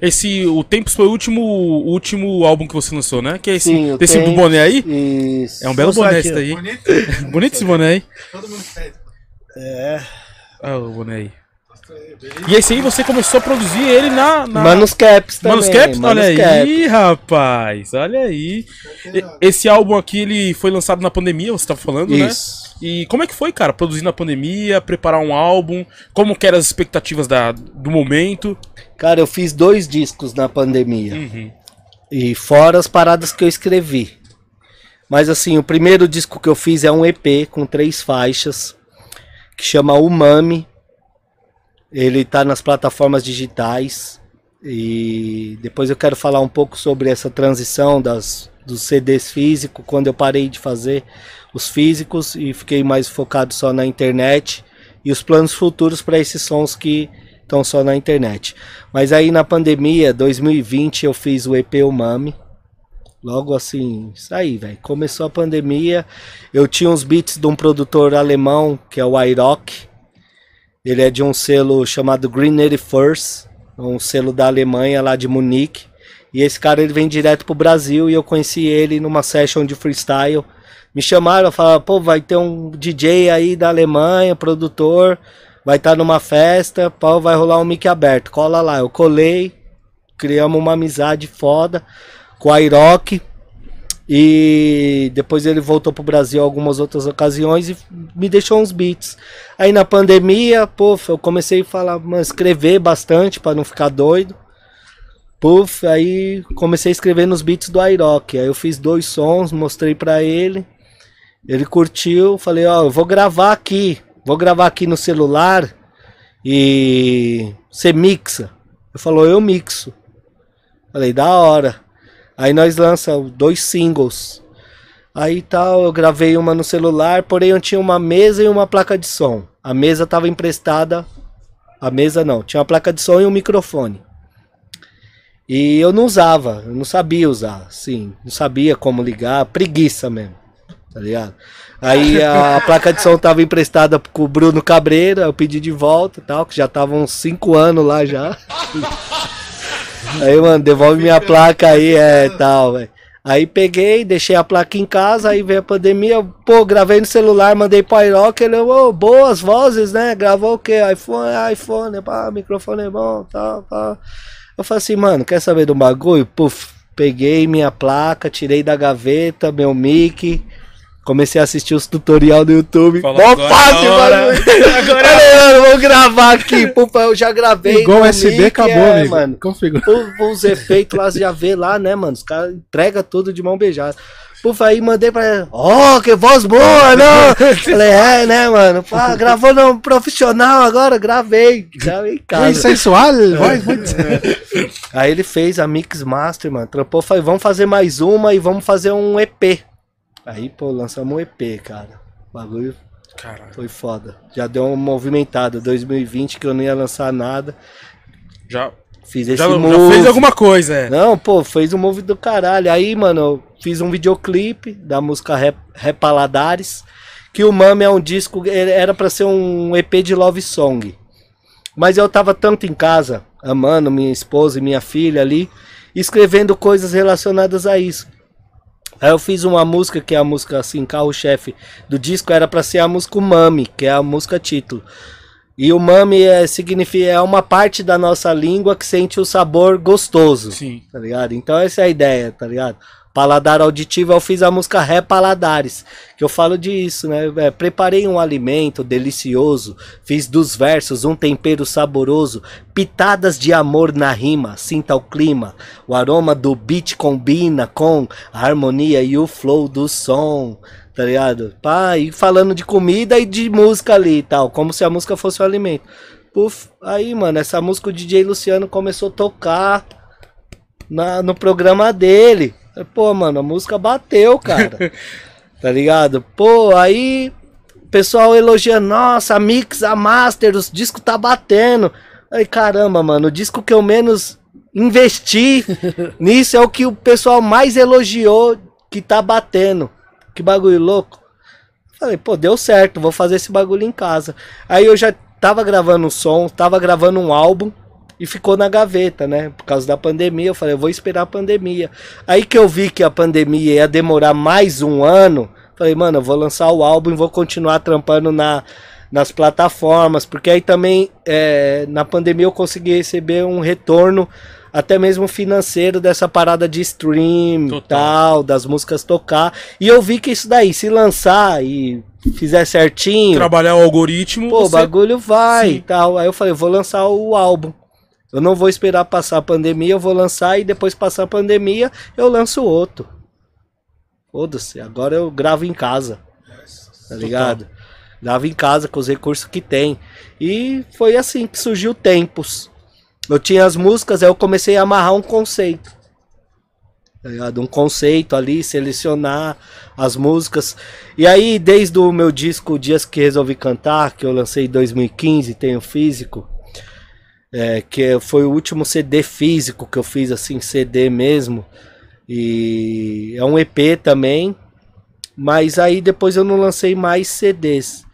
Esse, o Tempos foi o último, o último álbum que você lançou, né? Que é esse, Sim, desse boné aí. Isso. É um belo boné esse daí. Bonito, Bonito esse boné aí. Todo mundo pede. É. Olha o boné aí. E esse aí você começou a produzir ele na. na... Manuscaps também. Manuscaps? olha Cap. aí, rapaz. Olha aí. Esse álbum aqui ele foi lançado na pandemia, você estava tá falando, né? Isso. né? E como é que foi, cara? Produzir na pandemia, preparar um álbum, como que eram as expectativas da, do momento? Cara, eu fiz dois discos na pandemia. Uhum. E fora as paradas que eu escrevi. Mas assim, o primeiro disco que eu fiz é um EP com três faixas, que chama Umami ele está nas plataformas digitais. E depois eu quero falar um pouco sobre essa transição das, dos CDs físicos, quando eu parei de fazer os físicos e fiquei mais focado só na internet e os planos futuros para esses sons que estão só na internet. Mas aí na pandemia 2020 eu fiz o EP Umami. Logo assim, isso aí, velho. Começou a pandemia, eu tinha uns beats de um produtor alemão que é o Irock ele é de um selo chamado Green First, um selo da Alemanha, lá de Munique. E esse cara ele vem direto pro Brasil e eu conheci ele numa session de freestyle. Me chamaram, falaram, pô, vai ter um DJ aí da Alemanha, produtor, vai estar tá numa festa, pô, vai rolar um mic aberto, cola lá. Eu colei, criamos uma amizade foda com a Iroque. E depois ele voltou pro Brasil algumas outras ocasiões e me deixou uns beats. Aí na pandemia, puf eu comecei a falar, escrever bastante para não ficar doido. Puf, aí comecei a escrever nos beats do Airoc. Aí eu fiz dois sons, mostrei para ele. Ele curtiu, falei, ó, oh, eu vou gravar aqui. Vou gravar aqui no celular e você mixa. Ele falou, eu mixo. Falei, da hora. Aí nós lançamos dois singles. Aí tal, eu gravei uma no celular, porém eu tinha uma mesa e uma placa de som. A mesa estava emprestada. A mesa não, tinha uma placa de som e um microfone. E eu não usava, eu não sabia usar, sim, não sabia como ligar, preguiça mesmo, tá ligado? Aí a, placa de som tava emprestada com o Bruno Cabreira, eu pedi de volta e tal, que já tava uns 5 anos lá já. Aí, mano, devolve minha placa aí, é tal, velho. Aí peguei, deixei a placa em casa, aí veio a pandemia, pô, gravei no celular, mandei pro Iroca, ele, ô, oh, boas vozes, né? Gravou o quê? iPhone, iPhone, pá, microfone é bom, tal, tal. Eu falei assim, mano, quer saber do bagulho? Puf, peguei minha placa, tirei da gaveta, meu mic, Comecei a assistir os tutorial do YouTube. Falou, Mó é fácil, mano. Agora é mano, vou gravar aqui. Pupa, eu já gravei. Igual USB mic, acabou, é, mano. Configura. Os efeitos lá, você já vê lá, né, mano? Os caras entregam tudo de mão beijada. Pufa, aí mandei pra ela. Ó, oh, que voz boa, não! Falei, é, né, mano? Pá, gravou no profissional agora, gravei. Gravei em casa. Foi é sensual, voz muito. Aí ele fez a Mix Master, mano. Trampou, falei, vamos fazer mais uma e vamos fazer um EP. Aí, pô, lançamos um EP, cara. O bagulho Caralho. foi foda. Já deu uma movimentada. 2020 que eu não ia lançar nada. Já. Fiz esse já, move. Já fez alguma coisa, é. Não, pô, fez um move do caralho. Aí, mano, eu fiz um videoclipe da música Repaladares. Que o Mame é um disco. Era para ser um EP de love song. Mas eu tava tanto em casa, amando minha esposa e minha filha ali, escrevendo coisas relacionadas a isso. Aí eu fiz uma música que é a música assim, carro-chefe do disco, era para ser a música Mami, que é a música título. E o mami é, significa, é uma parte da nossa língua que sente o sabor gostoso. Sim. Tá ligado? Então essa é a ideia, tá ligado? Paladar auditivo, eu fiz a música Ré Paladares, que eu falo disso, né? É, preparei um alimento delicioso, fiz dos versos um tempero saboroso, pitadas de amor na rima, sinta o clima. O aroma do beat combina com a harmonia e o flow do som tá ligado? Pai, falando de comida e de música ali e tal, como se a música fosse o alimento. Puf, aí, mano, essa música o DJ Luciano começou a tocar na, no programa dele. Pô, mano, a música bateu, cara. tá ligado? Pô, aí pessoal elogiando, nossa, a mix, a master, o disco tá batendo. Aí, caramba, mano, o disco que eu menos investi nisso é o que o pessoal mais elogiou que tá batendo. Que bagulho louco. Falei, pô, deu certo, vou fazer esse bagulho em casa. Aí eu já tava gravando um som, tava gravando um álbum e ficou na gaveta, né? Por causa da pandemia, eu falei, eu vou esperar a pandemia. Aí que eu vi que a pandemia ia demorar mais um ano, falei, mano, eu vou lançar o álbum e vou continuar trampando na, nas plataformas, porque aí também é, na pandemia eu consegui receber um retorno até mesmo financeiro dessa parada de stream Total. tal, das músicas tocar. E eu vi que isso daí, se lançar e fizer certinho. Trabalhar o algoritmo. Pô, o você... bagulho vai Sim. e tal. Aí eu falei, vou lançar o álbum. Eu não vou esperar passar a pandemia, eu vou lançar e depois passar a pandemia, eu lanço outro. Foda-se, agora eu gravo em casa. Tá ligado? Gravo em casa com os recursos que tem. E foi assim que surgiu Tempos. Eu tinha as músicas, aí eu comecei a amarrar um conceito. Tá ligado? Um conceito ali, selecionar as músicas. E aí, desde o meu disco Dias que Resolvi Cantar, que eu lancei em 2015, tenho físico é, que foi o último CD físico que eu fiz, assim, CD mesmo. E é um EP também. Mas aí depois eu não lancei mais CDs.